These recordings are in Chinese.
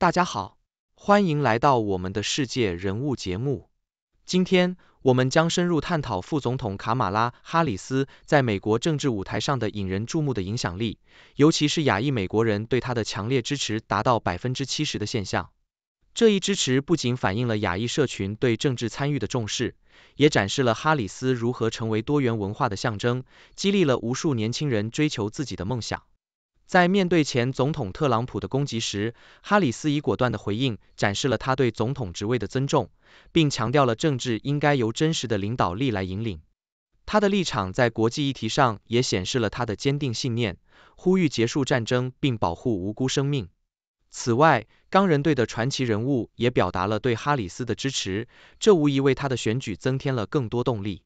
大家好，欢迎来到我们的世界人物节目。今天，我们将深入探讨副总统卡马拉·哈里斯在美国政治舞台上的引人注目的影响力，尤其是亚裔美国人对他的强烈支持达到百分之七十的现象。这一支持不仅反映了亚裔社群对政治参与的重视，也展示了哈里斯如何成为多元文化的象征，激励了无数年轻人追求自己的梦想。在面对前总统特朗普的攻击时，哈里斯以果断的回应展示了他对总统职位的尊重，并强调了政治应该由真实的领导力来引领。他的立场在国际议题上也显示了他的坚定信念，呼吁结束战争并保护无辜生命。此外，钢人队的传奇人物也表达了对哈里斯的支持，这无疑为他的选举增添了更多动力。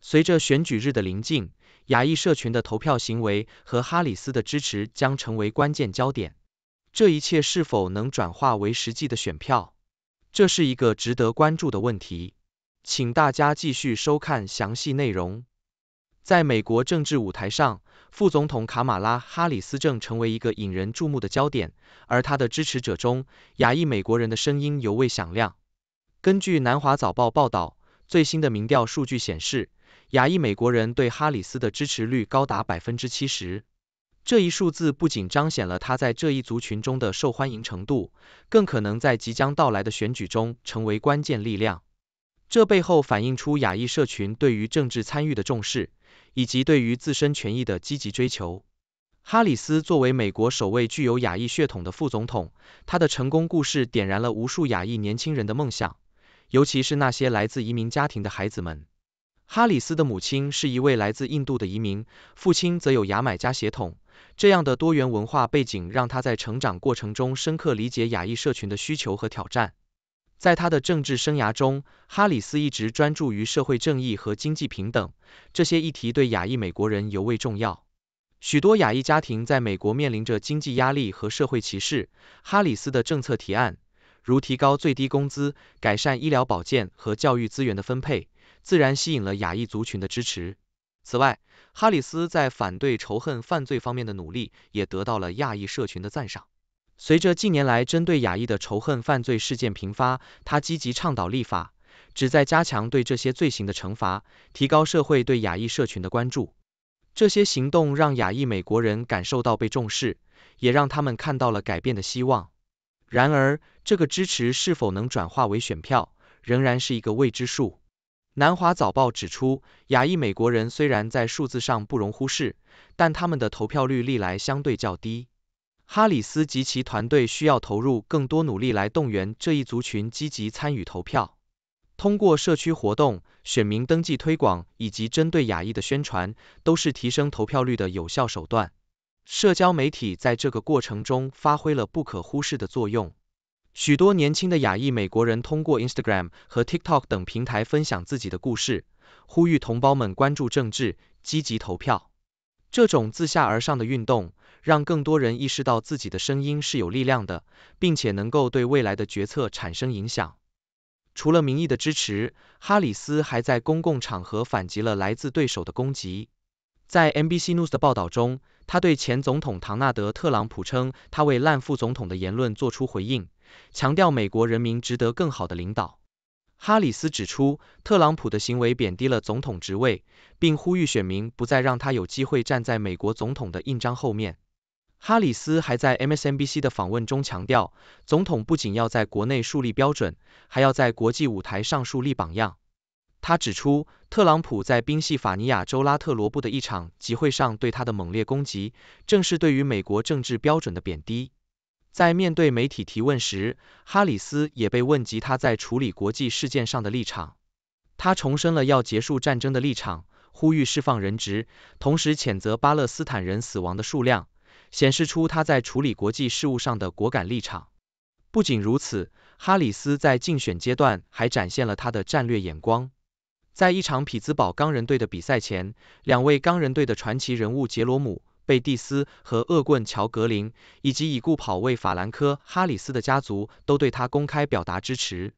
随着选举日的临近，亚裔社群的投票行为和哈里斯的支持将成为关键焦点。这一切是否能转化为实际的选票，这是一个值得关注的问题。请大家继续收看详细内容。在美国政治舞台上，副总统卡马拉·哈里斯正成为一个引人注目的焦点，而他的支持者中，亚裔美国人的声音尤为响亮。根据南华早报报道，最新的民调数据显示。亚裔美国人对哈里斯的支持率高达百分之七十，这一数字不仅彰显了他在这一族群中的受欢迎程度，更可能在即将到来的选举中成为关键力量。这背后反映出亚裔社群对于政治参与的重视，以及对于自身权益的积极追求。哈里斯作为美国首位具有亚裔血统的副总统，他的成功故事点燃了无数亚裔年轻人的梦想，尤其是那些来自移民家庭的孩子们。哈里斯的母亲是一位来自印度的移民，父亲则有牙买加血统。这样的多元文化背景让他在成长过程中深刻理解亚裔社群的需求和挑战。在他的政治生涯中，哈里斯一直专注于社会正义和经济平等这些议题，对亚裔美国人尤为重要。许多亚裔家庭在美国面临着经济压力和社会歧视。哈里斯的政策提案，如提高最低工资、改善医疗保健和教育资源的分配。自然吸引了亚裔族群的支持。此外，哈里斯在反对仇恨犯罪方面的努力也得到了亚裔社群的赞赏。随着近年来针对亚裔的仇恨犯罪事件频发，他积极倡导立法，旨在加强对这些罪行的惩罚，提高社会对亚裔社群的关注。这些行动让亚裔美国人感受到被重视，也让他们看到了改变的希望。然而，这个支持是否能转化为选票，仍然是一个未知数。南华早报指出，亚裔美国人虽然在数字上不容忽视，但他们的投票率历来相对较低。哈里斯及其团队需要投入更多努力来动员这一族群积极参与投票。通过社区活动、选民登记推广以及针对亚裔的宣传，都是提升投票率的有效手段。社交媒体在这个过程中发挥了不可忽视的作用。许多年轻的亚裔美国人通过 Instagram 和 TikTok 等平台分享自己的故事，呼吁同胞们关注政治、积极投票。这种自下而上的运动，让更多人意识到自己的声音是有力量的，并且能够对未来的决策产生影响。除了民意的支持，哈里斯还在公共场合反击了来自对手的攻击。在 NBC News 的报道中，他对前总统唐纳德·特朗普称他为烂副总统的言论作出回应。强调美国人民值得更好的领导。哈里斯指出，特朗普的行为贬低了总统职位，并呼吁选民不再让他有机会站在美国总统的印章后面。哈里斯还在 MSNBC 的访问中强调，总统不仅要在国内树立标准，还要在国际舞台上树立榜样。他指出，特朗普在宾夕法尼亚州拉特罗布的一场集会上对他的猛烈攻击，正是对于美国政治标准的贬低。在面对媒体提问时，哈里斯也被问及他在处理国际事件上的立场。他重申了要结束战争的立场，呼吁释放人质，同时谴责巴勒斯坦人死亡的数量，显示出他在处理国际事务上的果敢立场。不仅如此，哈里斯在竞选阶段还展现了他的战略眼光。在一场匹兹堡钢人队的比赛前，两位钢人队的传奇人物杰罗姆。贝蒂斯和恶棍乔格林，以及已故跑位法兰科哈里斯的家族，都对他公开表达支持。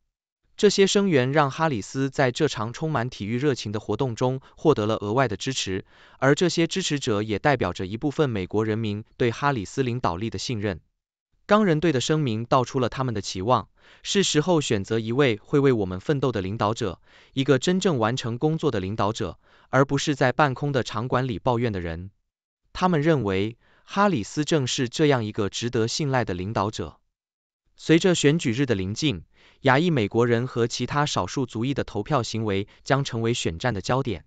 这些声援让哈里斯在这场充满体育热情的活动中获得了额外的支持，而这些支持者也代表着一部分美国人民对哈里斯领导力的信任。钢人队的声明道出了他们的期望：是时候选择一位会为我们奋斗的领导者，一个真正完成工作的领导者，而不是在半空的场馆里抱怨的人。他们认为哈里斯正是这样一个值得信赖的领导者。随着选举日的临近，亚裔美国人和其他少数族裔的投票行为将成为选战的焦点。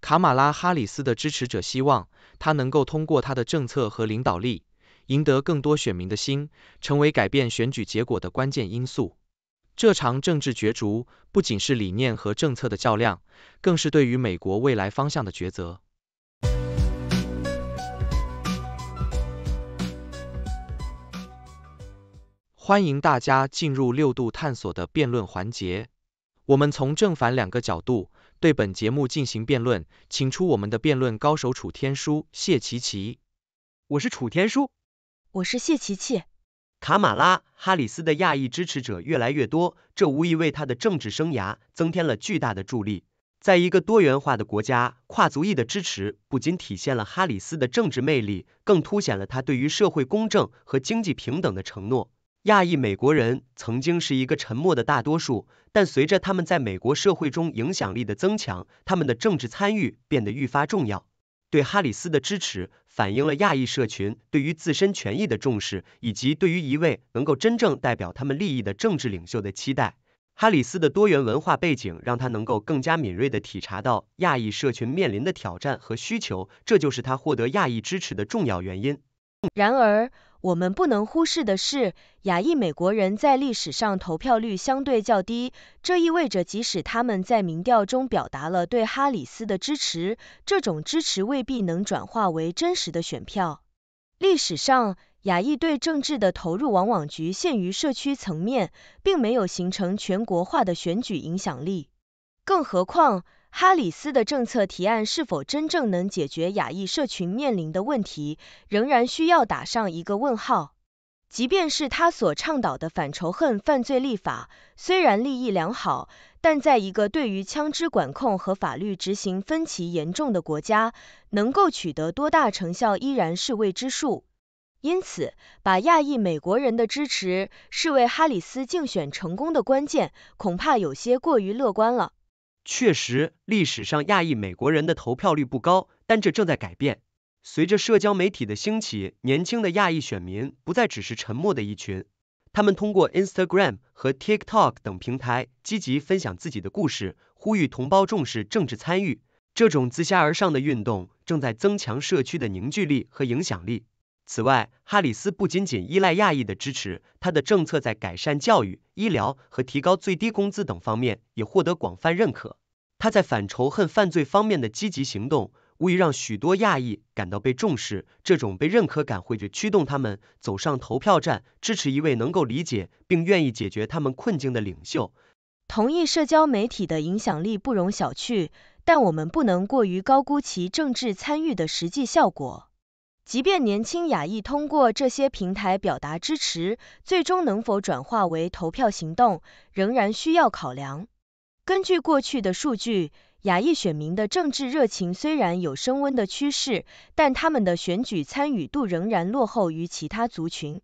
卡马拉·哈里斯的支持者希望他能够通过他的政策和领导力赢得更多选民的心，成为改变选举结果的关键因素。这场政治角逐不仅是理念和政策的较量，更是对于美国未来方向的抉择。欢迎大家进入六度探索的辩论环节。我们从正反两个角度对本节目进行辩论，请出我们的辩论高手楚天舒、谢琪琪。我是楚天舒，我是谢琪琪。卡马拉·哈里斯的亚裔支持者越来越多，这无疑为他的政治生涯增添了巨大的助力。在一个多元化的国家，跨族裔的支持不仅体现了哈里斯的政治魅力，更凸显了他对于社会公正和经济平等的承诺。亚裔美国人曾经是一个沉默的大多数，但随着他们在美国社会中影响力的增强，他们的政治参与变得愈发重要。对哈里斯的支持反映了亚裔社群对于自身权益的重视，以及对于一位能够真正代表他们利益的政治领袖的期待。哈里斯的多元文化背景让他能够更加敏锐地体察到亚裔社群面临的挑战和需求，这就是他获得亚裔支持的重要原因。然而，我们不能忽视的是，亚裔美国人在历史上投票率相对较低。这意味着，即使他们在民调中表达了对哈里斯的支持，这种支持未必能转化为真实的选票。历史上，亚裔对政治的投入往往局限于社区层面，并没有形成全国化的选举影响力。更何况，哈里斯的政策提案是否真正能解决亚裔社群面临的问题，仍然需要打上一个问号。即便是他所倡导的反仇恨犯罪立法，虽然利益良好，但在一个对于枪支管控和法律执行分歧严重的国家，能够取得多大成效依然是未知数。因此，把亚裔美国人的支持视为哈里斯竞选成功的关键，恐怕有些过于乐观了。确实，历史上亚裔美国人的投票率不高，但这正在改变。随着社交媒体的兴起，年轻的亚裔选民不再只是沉默的一群，他们通过 Instagram 和 TikTok 等平台积极分享自己的故事，呼吁同胞重视政治参与。这种自下而上的运动正在增强社区的凝聚力和影响力。此外，哈里斯不仅仅依赖亚裔的支持，他的政策在改善教育、医疗和提高最低工资等方面也获得广泛认可。他在反仇恨犯罪方面的积极行动，无疑让许多亚裔感到被重视。这种被认可感会驱动他们走上投票站，支持一位能够理解并愿意解决他们困境的领袖。同意社交媒体的影响力不容小觑，但我们不能过于高估其政治参与的实际效果。即便年轻亚裔通过这些平台表达支持，最终能否转化为投票行动，仍然需要考量。根据过去的数据，亚裔选民的政治热情虽然有升温的趋势，但他们的选举参与度仍然落后于其他族群。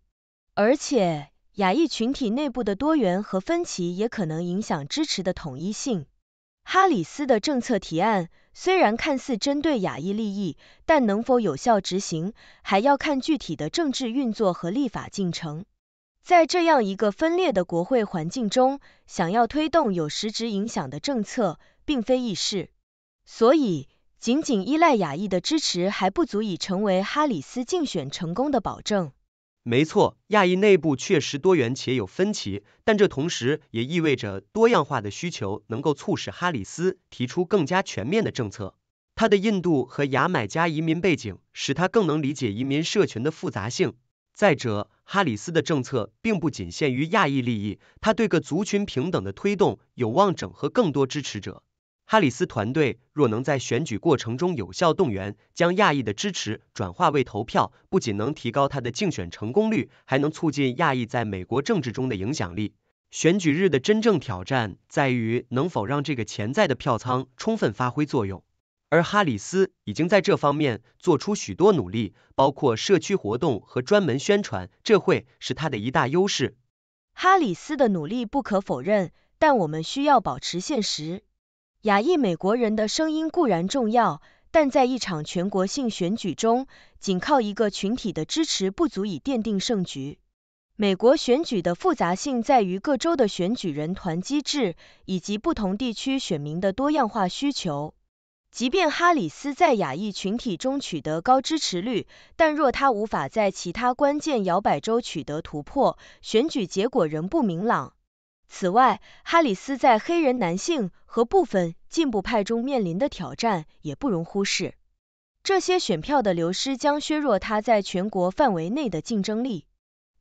而且，亚裔群体内部的多元和分歧也可能影响支持的统一性。哈里斯的政策提案虽然看似针对亚裔利益，但能否有效执行，还要看具体的政治运作和立法进程。在这样一个分裂的国会环境中，想要推动有实质影响的政策，并非易事。所以，仅仅依赖亚裔的支持还不足以成为哈里斯竞选成功的保证。没错，亚裔内部确实多元且有分歧，但这同时也意味着多样化的需求能够促使哈里斯提出更加全面的政策。他的印度和牙买加移民背景使他更能理解移民社群的复杂性。再者，哈里斯的政策并不仅限于亚裔利益，他对各族群平等的推动有望整合更多支持者。哈里斯团队若能在选举过程中有效动员，将亚裔的支持转化为投票，不仅能提高他的竞选成功率，还能促进亚裔在美国政治中的影响力。选举日的真正挑战在于能否让这个潜在的票仓充分发挥作用。而哈里斯已经在这方面做出许多努力，包括社区活动和专门宣传，这会是他的一大优势。哈里斯的努力不可否认，但我们需要保持现实。亚裔美国人的声音固然重要，但在一场全国性选举中，仅靠一个群体的支持不足以奠定胜局。美国选举的复杂性在于各州的选举人团机制以及不同地区选民的多样化需求。即便哈里斯在亚裔群体中取得高支持率，但若他无法在其他关键摇摆州取得突破，选举结果仍不明朗。此外，哈里斯在黑人男性和部分进步派中面临的挑战也不容忽视。这些选票的流失将削弱他在全国范围内的竞争力。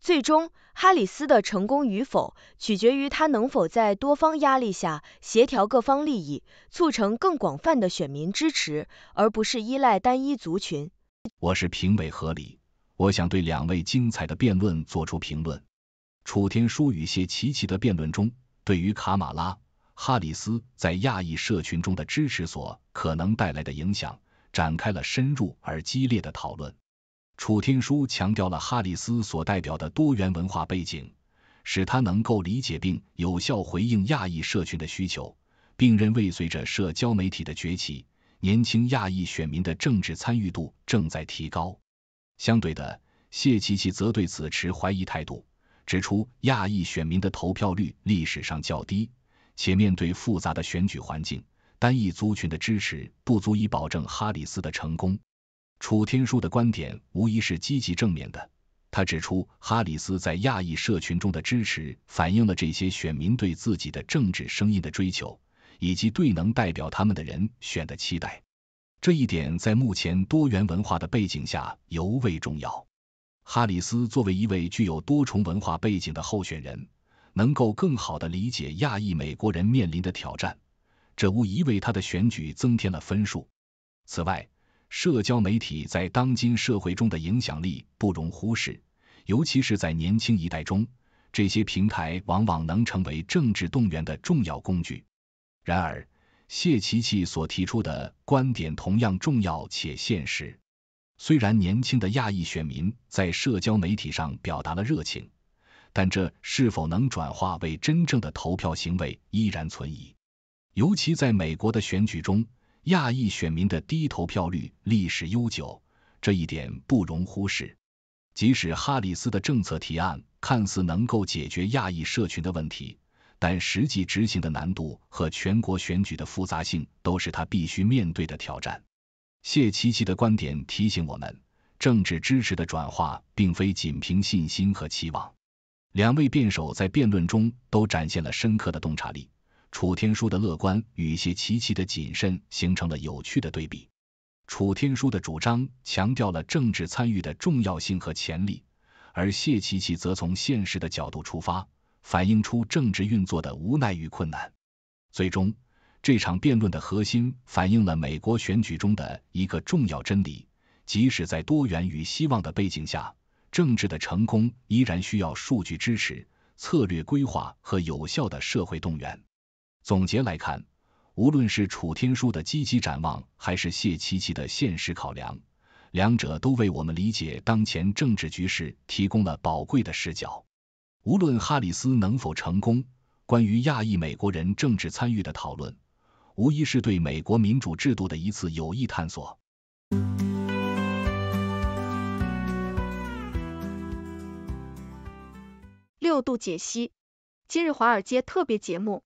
最终，哈里斯的成功与否，取决于他能否在多方压力下协调各方利益，促成更广泛的选民支持，而不是依赖单一族群。我是评委合理，我想对两位精彩的辩论做出评论。楚天舒与谢奇奇的辩论中，对于卡马拉·哈里斯在亚裔社群中的支持所可能带来的影响，展开了深入而激烈的讨论。楚天舒强调了哈里斯所代表的多元文化背景，使他能够理解并有效回应亚裔社群的需求。并认为随着社交媒体的崛起，年轻亚裔选民的政治参与度正在提高。相对的，谢琪琪则对此持怀疑态度，指出亚裔选民的投票率历史上较低，且面对复杂的选举环境，单一族群的支持不足以保证哈里斯的成功。楚天舒的观点无疑是积极正面的。他指出，哈里斯在亚裔社群中的支持，反映了这些选民对自己的政治声音的追求，以及对能代表他们的人选的期待。这一点在目前多元文化的背景下尤为重要。哈里斯作为一位具有多重文化背景的候选人，能够更好地理解亚裔美国人面临的挑战，这无疑为他的选举增添了分数。此外，社交媒体在当今社会中的影响力不容忽视，尤其是在年轻一代中，这些平台往往能成为政治动员的重要工具。然而，谢奇奇所提出的观点同样重要且现实。虽然年轻的亚裔选民在社交媒体上表达了热情，但这是否能转化为真正的投票行为依然存疑，尤其在美国的选举中。亚裔选民的低投票率历史悠久，这一点不容忽视。即使哈里斯的政策提案看似能够解决亚裔社群的问题，但实际执行的难度和全国选举的复杂性都是他必须面对的挑战。谢奇奇的观点提醒我们，政治支持的转化并非仅凭信心和期望。两位辩手在辩论中都展现了深刻的洞察力。楚天书的乐观与谢奇奇的谨慎形成了有趣的对比。楚天书的主张强调了政治参与的重要性和潜力，而谢奇奇则从现实的角度出发，反映出政治运作的无奈与困难。最终，这场辩论的核心反映了美国选举中的一个重要真理：即使在多元与希望的背景下，政治的成功依然需要数据支持、策略规划和有效的社会动员。总结来看，无论是楚天舒的积极展望，还是谢琪琪的现实考量，两者都为我们理解当前政治局势提供了宝贵的视角。无论哈里斯能否成功，关于亚裔美国人政治参与的讨论，无疑是对美国民主制度的一次有益探索。六度解析今日华尔街特别节目。